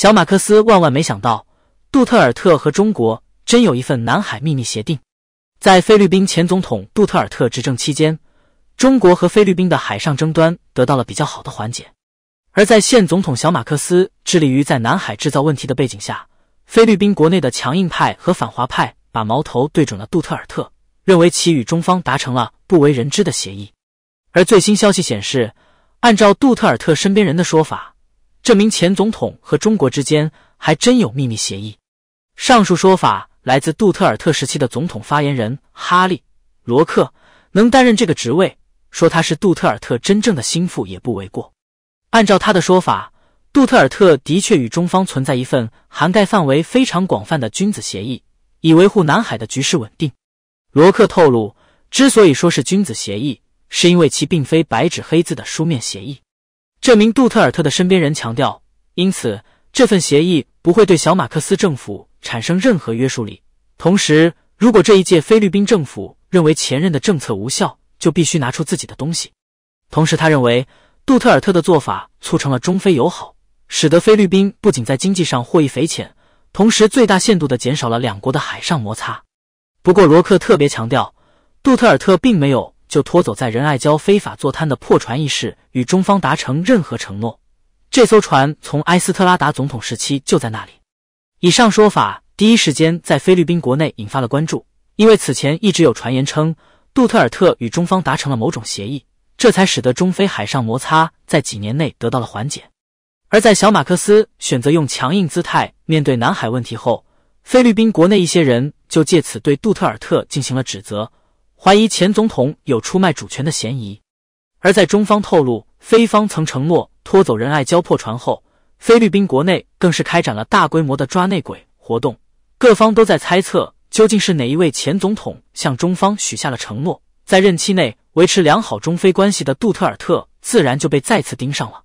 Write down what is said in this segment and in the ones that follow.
小马克思万万没想到，杜特尔特和中国真有一份南海秘密协定。在菲律宾前总统杜特尔特执政期间，中国和菲律宾的海上争端得到了比较好的缓解。而在现总统小马克思致力于在南海制造问题的背景下，菲律宾国内的强硬派和反华派把矛头对准了杜特尔特，认为其与中方达成了不为人知的协议。而最新消息显示，按照杜特尔特身边人的说法。这名前总统和中国之间还真有秘密协议。上述说法来自杜特尔特时期的总统发言人哈利·罗克。能担任这个职位，说他是杜特尔特真正的心腹也不为过。按照他的说法，杜特尔特的确与中方存在一份涵盖范围非常广泛的君子协议，以维护南海的局势稳定。罗克透露，之所以说是君子协议，是因为其并非白纸黑字的书面协议。这名杜特尔特的身边人强调，因此这份协议不会对小马克思政府产生任何约束力。同时，如果这一届菲律宾政府认为前任的政策无效，就必须拿出自己的东西。同时，他认为杜特尔特的做法促成了中菲友好，使得菲律宾不仅在经济上获益匪浅，同时最大限度的减少了两国的海上摩擦。不过，罗克特别强调，杜特尔特并没有。就拖走在仁爱礁非法坐滩的破船一事与中方达成任何承诺，这艘船从埃斯特拉达总统时期就在那里。以上说法第一时间在菲律宾国内引发了关注，因为此前一直有传言称杜特尔特与中方达成了某种协议，这才使得中菲海上摩擦在几年内得到了缓解。而在小马克思选择用强硬姿态面对南海问题后，菲律宾国内一些人就借此对杜特尔特进行了指责。怀疑前总统有出卖主权的嫌疑，而在中方透露菲方曾承诺拖走仁爱礁破船后，菲律宾国内更是开展了大规模的抓内鬼活动。各方都在猜测究竟是哪一位前总统向中方许下了承诺，在任期内维持良好中菲关系的杜特尔特自然就被再次盯上了。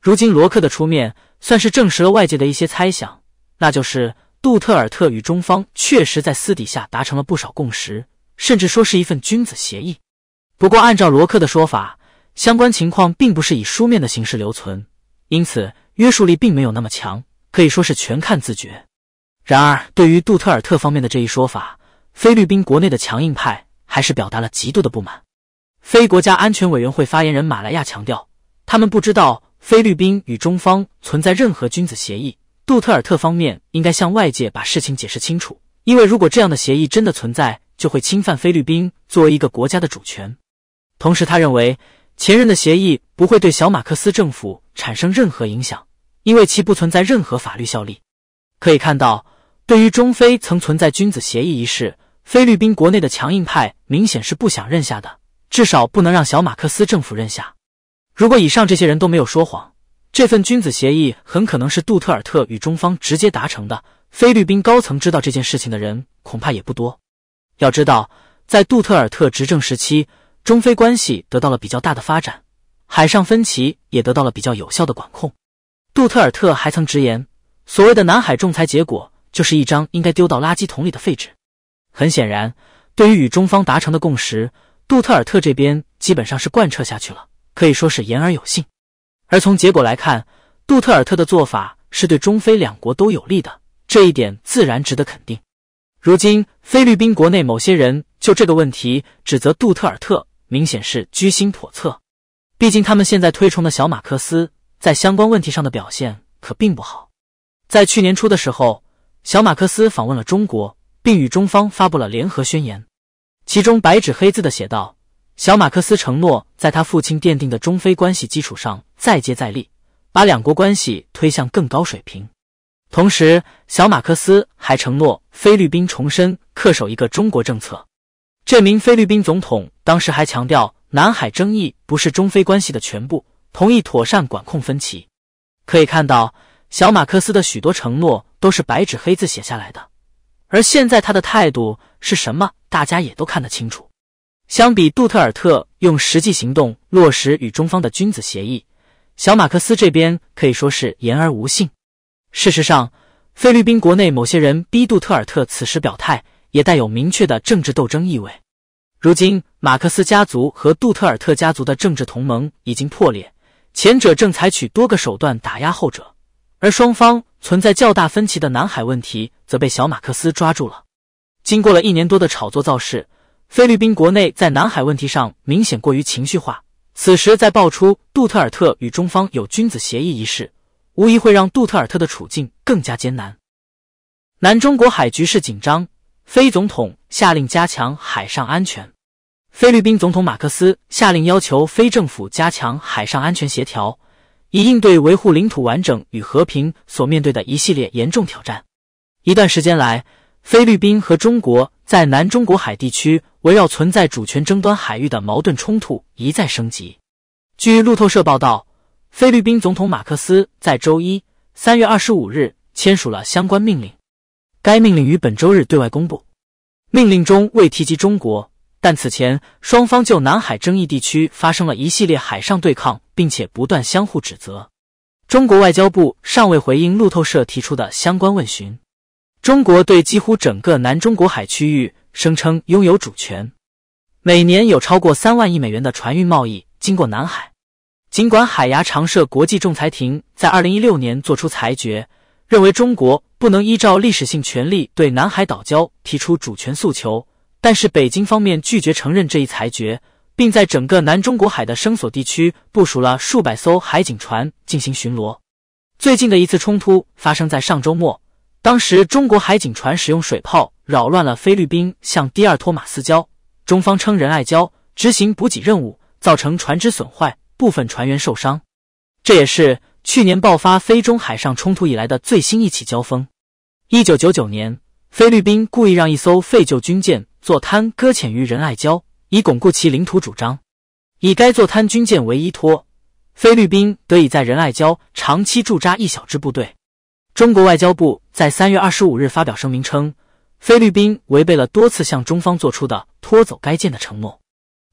如今罗克的出面，算是证实了外界的一些猜想，那就是杜特尔特与中方确实在私底下达成了不少共识。甚至说是一份君子协议，不过按照罗克的说法，相关情况并不是以书面的形式留存，因此约束力并没有那么强，可以说是全看自觉。然而，对于杜特尔特方面的这一说法，菲律宾国内的强硬派还是表达了极度的不满。非国家安全委员会发言人马来亚强调，他们不知道菲律宾与中方存在任何君子协议，杜特尔特方面应该向外界把事情解释清楚，因为如果这样的协议真的存在。就会侵犯菲律宾作为一个国家的主权。同时，他认为前任的协议不会对小马克思政府产生任何影响，因为其不存在任何法律效力。可以看到，对于中非曾存在君子协议一事，菲律宾国内的强硬派明显是不想认下的，至少不能让小马克思政府认下。如果以上这些人都没有说谎，这份君子协议很可能是杜特尔特与中方直接达成的。菲律宾高层知道这件事情的人恐怕也不多。要知道，在杜特尔特执政时期，中非关系得到了比较大的发展，海上分歧也得到了比较有效的管控。杜特尔特还曾直言，所谓的南海仲裁结果就是一张应该丢到垃圾桶里的废纸。很显然，对于与中方达成的共识，杜特尔特这边基本上是贯彻下去了，可以说是言而有信。而从结果来看，杜特尔特的做法是对中非两国都有利的，这一点自然值得肯定。如今，菲律宾国内某些人就这个问题指责杜特尔特，明显是居心叵测。毕竟，他们现在推崇的小马克思，在相关问题上的表现可并不好。在去年初的时候，小马克思访问了中国，并与中方发布了联合宣言，其中白纸黑字的写道：“小马克思承诺，在他父亲奠定的中非关系基础上再接再厉，把两国关系推向更高水平。”同时，小马克思还承诺菲律宾重申恪守一个中国政策。这名菲律宾总统当时还强调，南海争议不是中菲关系的全部，同意妥善管控分歧。可以看到，小马克思的许多承诺都是白纸黑字写下来的，而现在他的态度是什么，大家也都看得清楚。相比杜特尔特用实际行动落实与中方的君子协议，小马克思这边可以说是言而无信。事实上，菲律宾国内某些人逼杜特尔特此时表态，也带有明确的政治斗争意味。如今，马克思家族和杜特尔特家族的政治同盟已经破裂，前者正采取多个手段打压后者，而双方存在较大分歧的南海问题，则被小马克思抓住了。经过了一年多的炒作造势，菲律宾国内在南海问题上明显过于情绪化，此时再爆出杜特尔特与中方有君子协议一事。无疑会让杜特尔特的处境更加艰难。南中国海局势紧张，菲总统下令加强海上安全。菲律宾总统马克思下令要求非政府加强海上安全协调，以应对维护领土完整与和平所面对的一系列严重挑战。一段时间来，菲律宾和中国在南中国海地区围绕存在主权争端海域的矛盾冲突一再升级。据路透社报道。菲律宾总统马克思在周一（三月二十五日）签署了相关命令，该命令于本周日对外公布。命令中未提及中国，但此前双方就南海争议地区发生了一系列海上对抗，并且不断相互指责。中国外交部尚未回应路透社提出的相关问询。中国对几乎整个南中国海区域声称拥有主权，每年有超过三万亿美元的船运贸易经过南海。尽管海牙常设国际仲裁庭在二零一六年作出裁决，认为中国不能依照历史性权利对南海岛礁提出主权诉求，但是北京方面拒绝承认这一裁决，并在整个南中国海的生索地区部署了数百艘海警船进行巡逻。最近的一次冲突发生在上周末，当时中国海警船使用水炮扰乱了菲律宾向第二托马斯礁（中方称仁爱礁）执行补给任务，造成船只损坏。部分船员受伤，这也是去年爆发菲中海上冲突以来的最新一起交锋。一九九九年，菲律宾故意让一艘废旧军舰坐滩搁浅于仁爱礁，以巩固其领土主张。以该座滩军舰为依托，菲律宾得以在仁爱礁长期驻扎一小支部队。中国外交部在三月二十五日发表声明称，菲律宾违背了多次向中方做出的拖走该舰的承诺。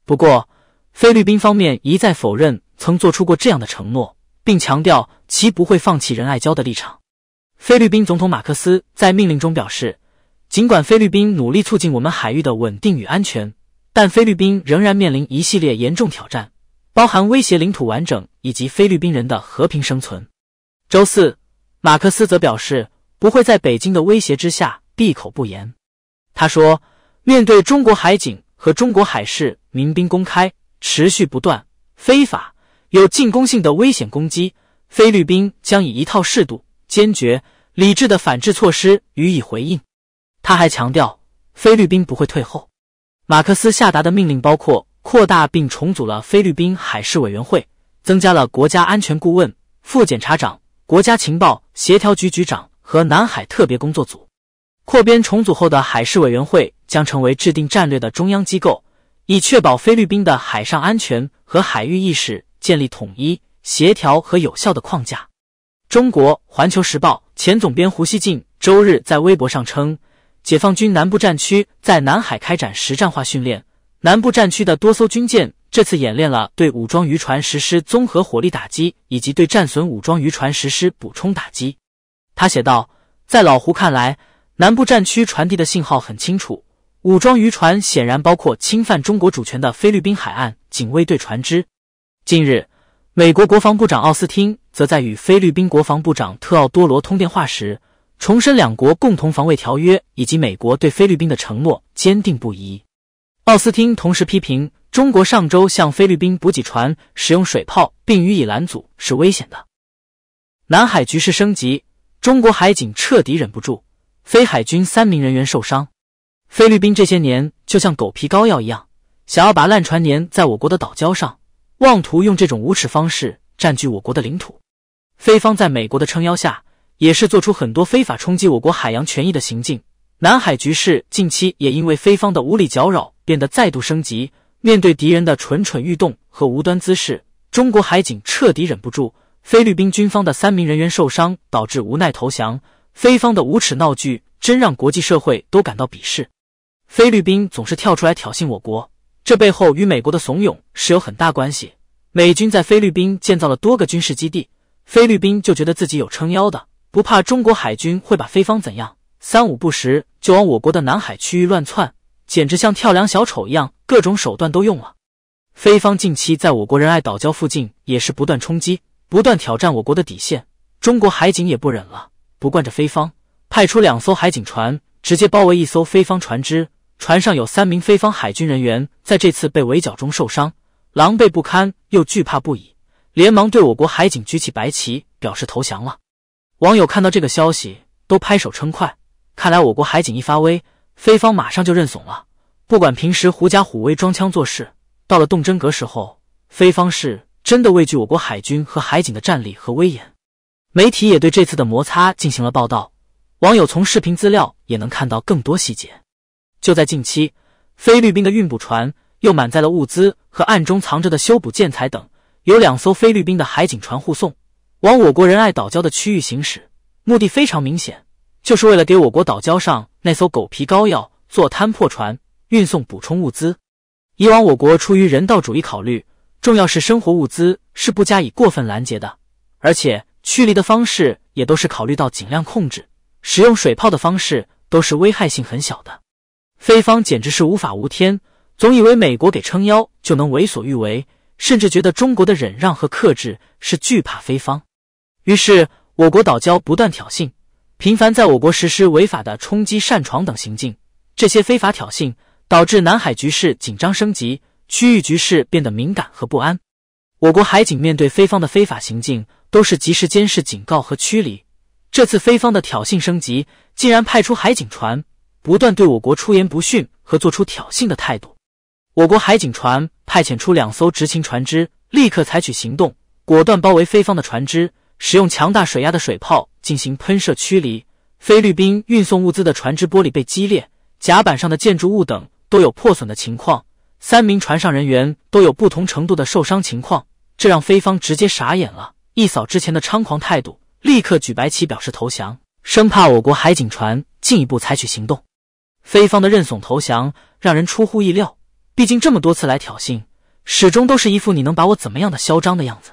不过，菲律宾方面一再否认曾做出过这样的承诺，并强调其不会放弃仁爱礁的立场。菲律宾总统马克思在命令中表示，尽管菲律宾努力促进我们海域的稳定与安全，但菲律宾仍然面临一系列严重挑战，包含威胁领土完整以及菲律宾人的和平生存。周四，马克思则表示不会在北京的威胁之下闭口不言。他说，面对中国海警和中国海事民兵公开。持续不断、非法、有进攻性的危险攻击，菲律宾将以一套适度、坚决、理智的反制措施予以回应。他还强调，菲律宾不会退后。马克思下达的命令包括扩大并重组了菲律宾海事委员会，增加了国家安全顾问、副检察长、国家情报协调局局长和南海特别工作组。扩编重组后的海事委员会将成为制定战略的中央机构。以确保菲律宾的海上安全和海域意识建立统一、协调和有效的框架。中国《环球时报》前总编胡锡进周日在微博上称，解放军南部战区在南海开展实战化训练。南部战区的多艘军舰这次演练了对武装渔船实施综合火力打击，以及对战损武装渔船实施补充打击。他写道，在老胡看来，南部战区传递的信号很清楚。武装渔船显然包括侵犯中国主权的菲律宾海岸警卫队船只。近日，美国国防部长奥斯汀则在与菲律宾国防部长特奥多罗通电话时，重申两国共同防卫条约以及美国对菲律宾的承诺坚定不移。奥斯汀同时批评中国上周向菲律宾补给船使用水炮并予以拦阻是危险的。南海局势升级，中国海警彻底忍不住，菲海军三名人员受伤。菲律宾这些年就像狗皮膏药一样，想要把烂船粘在我国的岛礁上，妄图用这种无耻方式占据我国的领土。菲方在美国的撑腰下，也是做出很多非法冲击我国海洋权益的行径。南海局势近期也因为菲方的无理搅扰变得再度升级。面对敌人的蠢蠢欲动和无端滋事，中国海警彻底忍不住，菲律宾军方的三名人员受伤，导致无奈投降。菲方的无耻闹剧真让国际社会都感到鄙视。菲律宾总是跳出来挑衅我国，这背后与美国的怂恿是有很大关系。美军在菲律宾建造了多个军事基地，菲律宾就觉得自己有撑腰的，不怕中国海军会把菲方怎样。三五不时就往我国的南海区域乱窜，简直像跳梁小丑一样，各种手段都用了。菲方近期在我国仁爱岛礁附近也是不断冲击，不断挑战我国的底线。中国海警也不忍了，不惯着菲方，派出两艘海警船直接包围一艘菲方船只。船上有三名菲方海军人员在这次被围剿中受伤，狼狈不堪，又惧怕不已，连忙对我国海警举起白旗，表示投降了。网友看到这个消息都拍手称快，看来我国海警一发威，菲方马上就认怂了。不管平时狐假虎威装腔作势，到了动真格时候，菲方是真的畏惧我国海军和海警的战力和威严。媒体也对这次的摩擦进行了报道，网友从视频资料也能看到更多细节。就在近期，菲律宾的运补船又满载了物资和暗中藏着的修补建材等，由两艘菲律宾的海警船护送，往我国仁爱岛礁的区域行驶，目的非常明显，就是为了给我国岛礁上那艘狗皮膏药做摊破船运送补充物资。以往我国出于人道主义考虑，重要是生活物资是不加以过分拦截的，而且驱离的方式也都是考虑到尽量控制，使用水炮的方式都是危害性很小的。菲方简直是无法无天，总以为美国给撑腰就能为所欲为，甚至觉得中国的忍让和克制是惧怕菲方。于是，我国岛礁不断挑衅，频繁在我国实施违法的冲击、擅闯等行径。这些非法挑衅导致南海局势紧张升级，区域局势变得敏感和不安。我国海警面对菲方的非法行径，都是及时监视、警告和驱离。这次菲方的挑衅升级，竟然派出海警船。不断对我国出言不逊和做出挑衅的态度，我国海警船派遣出两艘执勤船只，立刻采取行动，果断包围菲方的船只，使用强大水压的水炮进行喷射驱离。菲律宾运送物资的船只玻璃被击裂，甲板上的建筑物等都有破损的情况，三名船上人员都有不同程度的受伤情况，这让菲方直接傻眼了，一扫之前的猖狂态度，立刻举白旗表示投降，生怕我国海警船进一步采取行动。菲方的认怂投降让人出乎意料，毕竟这么多次来挑衅，始终都是一副你能把我怎么样的嚣张的样子。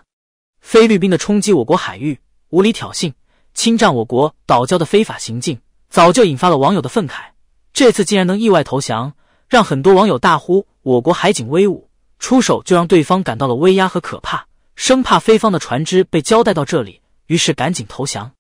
菲律宾的冲击我国海域、无理挑衅、侵占我国岛礁的非法行径，早就引发了网友的愤慨。这次竟然能意外投降，让很多网友大呼我国海警威武，出手就让对方感到了威压和可怕，生怕菲方的船只被交代到这里，于是赶紧投降。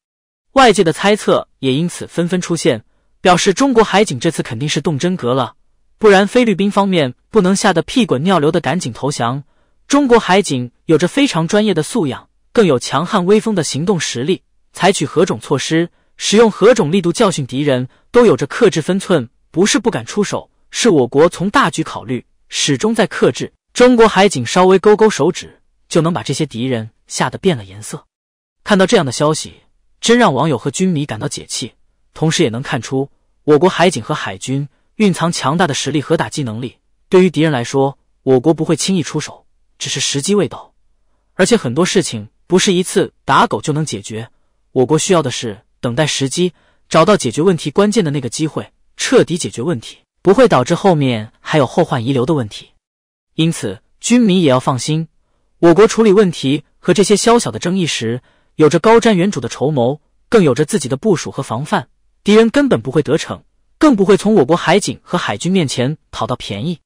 外界的猜测也因此纷纷出现。表示中国海警这次肯定是动真格了，不然菲律宾方面不能吓得屁滚尿流的赶紧投降。中国海警有着非常专业的素养，更有强悍威风的行动实力。采取何种措施，使用何种力度教训敌人，都有着克制分寸，不是不敢出手，是我国从大局考虑，始终在克制。中国海警稍微勾勾手指，就能把这些敌人吓得变了颜色。看到这样的消息，真让网友和军迷感到解气。同时也能看出，我国海警和海军蕴藏强大的实力和打击能力。对于敌人来说，我国不会轻易出手，只是时机未到。而且很多事情不是一次打狗就能解决，我国需要的是等待时机，找到解决问题关键的那个机会，彻底解决问题，不会导致后面还有后患遗留的问题。因此，军民也要放心，我国处理问题和这些小小的争议时，有着高瞻远瞩的筹谋，更有着自己的部署和防范。敌人根本不会得逞，更不会从我国海警和海军面前讨到便宜。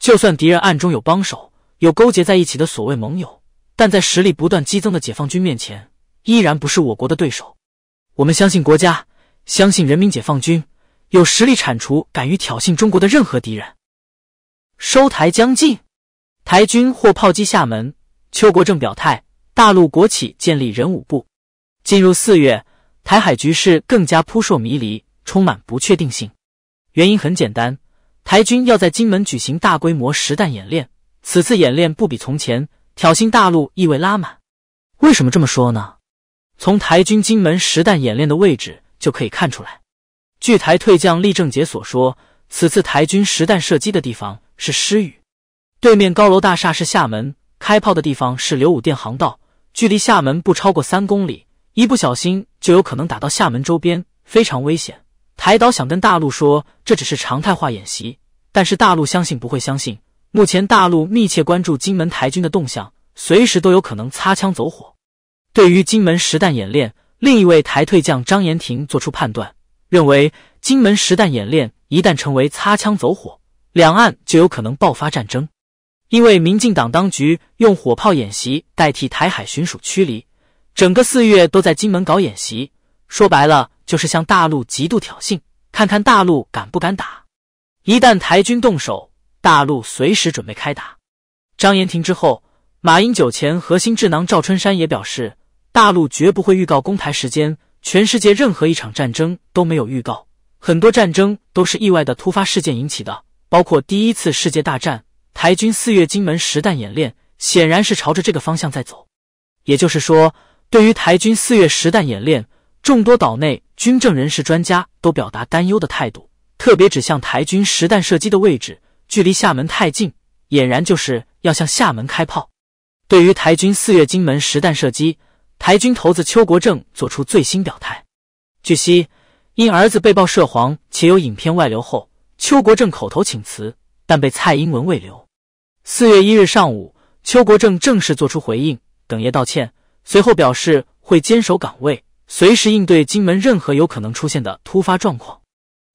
就算敌人暗中有帮手，有勾结在一起的所谓盟友，但在实力不断激增的解放军面前，依然不是我国的对手。我们相信国家，相信人民解放军，有实力铲除敢于挑衅中国的任何敌人。收台将近，台军或炮击厦门。邱国正表态：大陆国企建立人武部。进入四月。台海局势更加扑朔迷离，充满不确定性。原因很简单，台军要在金门举行大规模实弹演练。此次演练不比从前，挑衅大陆意味拉满。为什么这么说呢？从台军金门实弹演练的位置就可以看出来。据台退将厉正杰所说，此次台军实弹射击的地方是失语，对面高楼大厦是厦门，开炮的地方是刘武殿航道，距离厦门不超过三公里。一不小心就有可能打到厦门周边，非常危险。台岛想跟大陆说这只是常态化演习，但是大陆相信不会相信。目前大陆密切关注金门台军的动向，随时都有可能擦枪走火。对于金门实弹演练，另一位台退将张延庭做出判断，认为金门实弹演练一旦成为擦枪走火，两岸就有可能爆发战争。因为民进党当局用火炮演习代替台海巡署驱离。整个四月都在金门搞演习，说白了就是向大陆极度挑衅，看看大陆敢不敢打。一旦台军动手，大陆随时准备开打。张延庭之后，马英九前核心智囊赵春山也表示，大陆绝不会预告攻台时间。全世界任何一场战争都没有预告，很多战争都是意外的突发事件引起的，包括第一次世界大战。台军四月金门实弹演练，显然是朝着这个方向在走。也就是说。对于台军四月实弹演练，众多岛内军政人士专家都表达担忧的态度，特别指向台军实弹射击的位置距离厦门太近，俨然就是要向厦门开炮。对于台军四月金门实弹射击，台军头子邱国正做出最新表态。据悉，因儿子被曝涉黄且有影片外流后，邱国正口头请辞，但被蔡英文未留。四月一日上午，邱国正正式做出回应，哽咽道歉。随后表示会坚守岗位，随时应对金门任何有可能出现的突发状况。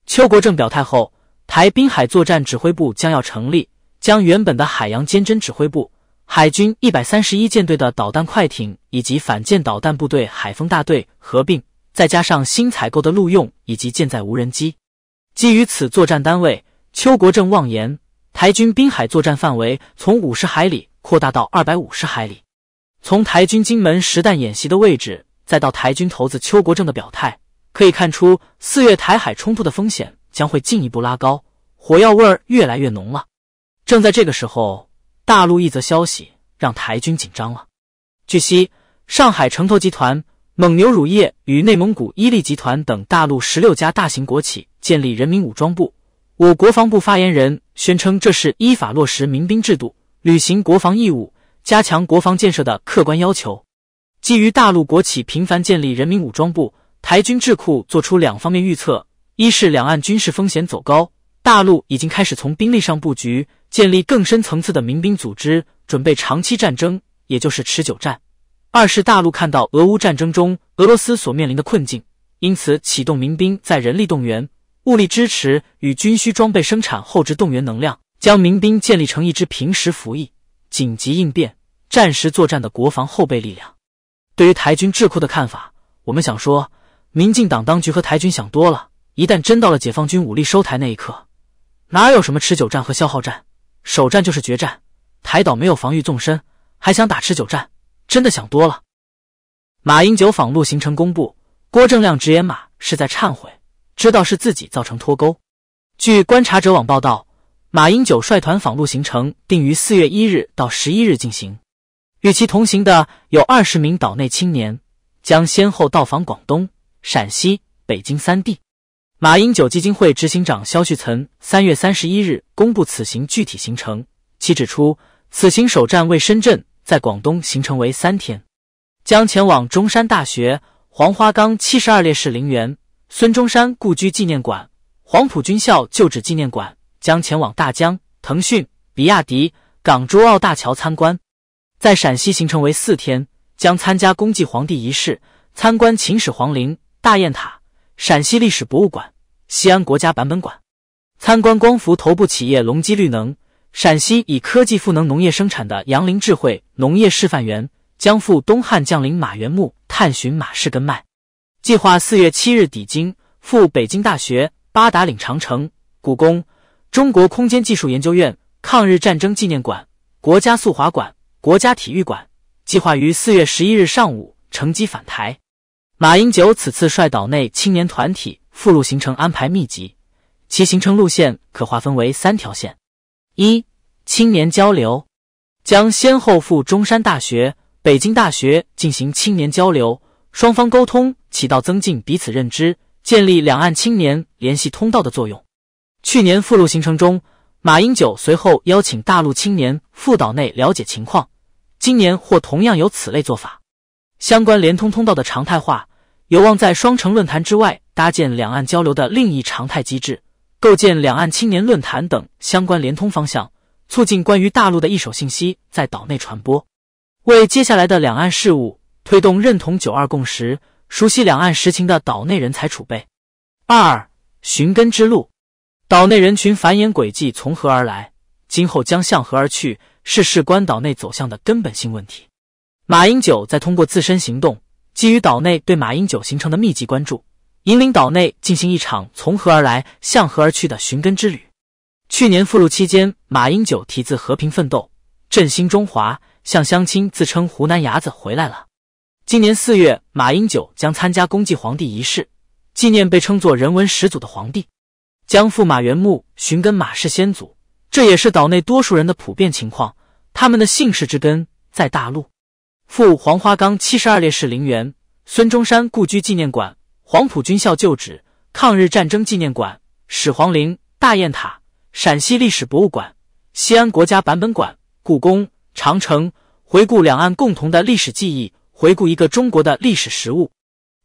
邱国正表态后，台滨海作战指挥部将要成立，将原本的海洋监侦指挥部、海军一百三十一舰队的导弹快艇以及反舰导弹部队海风大队合并，再加上新采购的陆用以及舰载无人机。基于此作战单位，邱国正妄言台军滨海作战范围从五十海里扩大到二百五十海里。从台军金门实弹演习的位置，再到台军头子邱国正的表态，可以看出，四月台海冲突的风险将会进一步拉高，火药味儿越来越浓了。正在这个时候，大陆一则消息让台军紧张了。据悉，上海城投集团、蒙牛乳业与内蒙古伊利集团等大陆十六家大型国企建立人民武装部。我国防部发言人宣称，这是依法落实民兵制度，履行国防义务。加强国防建设的客观要求，基于大陆国企频繁建立人民武装部，台军智库做出两方面预测：一是两岸军事风险走高，大陆已经开始从兵力上布局，建立更深层次的民兵组织，准备长期战争，也就是持久战；二是大陆看到俄乌战争中俄罗斯所面临的困境，因此启动民兵在人力动员、物力支持与军需装备生产后置动员能量，将民兵建立成一支平时服役、紧急应变。战时作战的国防后备力量，对于台军智库的看法，我们想说，民进党当局和台军想多了。一旦真到了解放军武力收台那一刻，哪有什么持久战和消耗战，首战就是决战。台岛没有防御纵深，还想打持久战，真的想多了。马英九访陆行程公布，郭正亮直言马是在忏悔，知道是自己造成脱钩。据观察者网报道，马英九率团访陆行程定于四月一日到十一日进行。与其同行的有二十名岛内青年，将先后到访广东、陕西、北京三地。马英九基金会执行长肖旭岑三月三十一日公布此行具体行程。其指出，此行首站为深圳，在广东行程为三天，将前往中山大学、黄花岗七十二烈士陵园、孙中山故居纪念馆、黄埔军校旧址纪念馆，将前往大疆、腾讯、比亚迪、港珠澳大桥参观。在陕西行程为四天，将参加功祭皇帝仪式，参观秦始皇陵、大雁塔、陕西历史博物馆、西安国家版本馆，参观光伏头部企业隆基绿能、陕西以科技赋能农业生产的杨凌智慧农业示范园，将赴东汉将领马援墓探寻马氏根脉。计划四月七日抵京，赴北京大学、八达岭长城、故宫、中国空间技术研究院、抗日战争纪念馆、国家速滑馆。国家体育馆计划于四月十一日上午乘机返台。马英九此次率岛内青年团体赴录行程安排密集，其行程路线可划分为三条线：一、青年交流，将先后赴中山大学、北京大学进行青年交流，双方沟通起到增进彼此认知、建立两岸青年联系通道的作用。去年赴录行程中，马英九随后邀请大陆青年赴岛内了解情况。今年或同样有此类做法，相关联通通道的常态化，有望在双城论坛之外搭建两岸交流的另一常态机制，构建两岸青年论坛等相关联通方向，促进关于大陆的一手信息在岛内传播，为接下来的两岸事务推动认同“九二共识”、熟悉两岸实情的岛内人才储备。二、寻根之路，岛内人群繁衍轨迹从何而来？今后将向何而去，是事关岛内走向的根本性问题。马英九在通过自身行动，基于岛内对马英九形成的密集关注，引领岛内进行一场从何而来、向何而去的寻根之旅。去年复录期间，马英九题字“和平奋斗，振兴中华”，向乡亲自称湖南伢子回来了。今年四月，马英九将参加公祭皇帝仪式，纪念被称作人文始祖的皇帝，将赴马元墓寻根马氏先祖。这也是岛内多数人的普遍情况。他们的姓氏之根在大陆。赴黄花岗七十二烈士陵园、孙中山故居纪念馆、黄埔军校旧址、抗日战争纪念馆、始皇陵、大雁塔、陕西历史博物馆、西安国家版本馆、故宫、长城，回顾两岸共同的历史记忆，回顾一个中国的历史实物。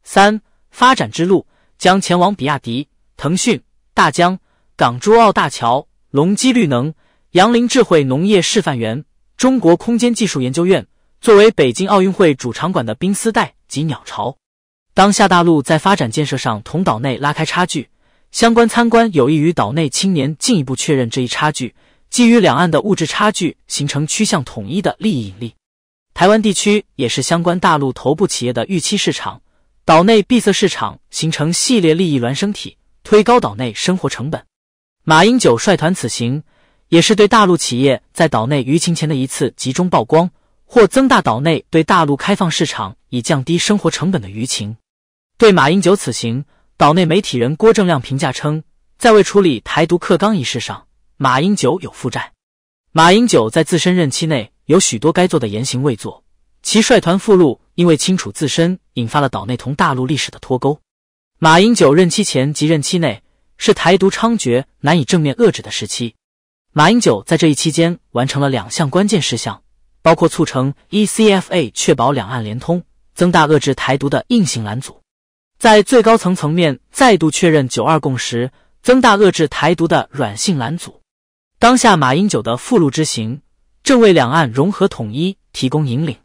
三、发展之路将前往比亚迪、腾讯、大疆、港珠澳大桥。隆基绿能、杨林智慧农业示范园、中国空间技术研究院作为北京奥运会主场馆的冰丝带及鸟巢。当下大陆在发展建设上同岛内拉开差距，相关参观有益于岛内青年进一步确认这一差距，基于两岸的物质差距形成趋向统一的利益引力。台湾地区也是相关大陆头部企业的预期市场，岛内闭塞市场形成系列利益孪生体，推高岛内生活成本。马英九率团此行，也是对大陆企业在岛内舆情前的一次集中曝光，或增大岛内对大陆开放市场以降低生活成本的舆情。对马英九此行，岛内媒体人郭正亮评价称，在未处理台独克刚一事上，马英九有负债。马英九在自身任期内有许多该做的言行未做，其率团赴陆，因为清楚自身引发了岛内同大陆历史的脱钩。马英九任期前及任期内。是台独猖獗、难以正面遏制的时期。马英九在这一期间完成了两项关键事项，包括促成 ECFA，确保两岸联通，增大遏制台独的硬性拦阻；在最高层层面再度确认“九二共识”，增大遏制台独的软性拦阻。当下马英九的赴陆之行，正为两岸融合统一提供引领。